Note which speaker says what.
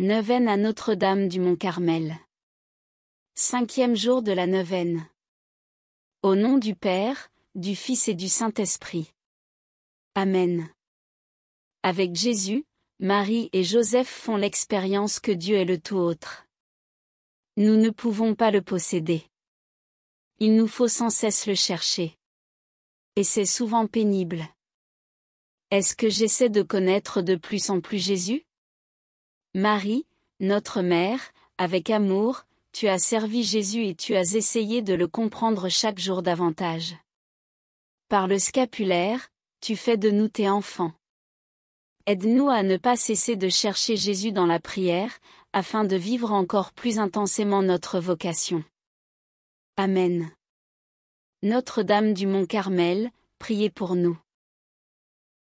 Speaker 1: Neuvaine à Notre-Dame du Mont-Carmel. Cinquième jour de la neuvaine. Au nom du Père, du Fils et du Saint-Esprit. Amen. Avec Jésus, Marie et Joseph font l'expérience que Dieu est le tout autre. Nous ne pouvons pas le posséder. Il nous faut sans cesse le chercher. Et c'est souvent pénible. Est-ce que j'essaie de connaître de plus en plus Jésus Marie, notre mère, avec amour, tu as servi Jésus et tu as essayé de le comprendre chaque jour davantage. Par le scapulaire, tu fais de nous tes enfants. Aide-nous à ne pas cesser de chercher Jésus dans la prière, afin de vivre encore plus intensément notre vocation. Amen. Notre-Dame du Mont Carmel, priez pour nous.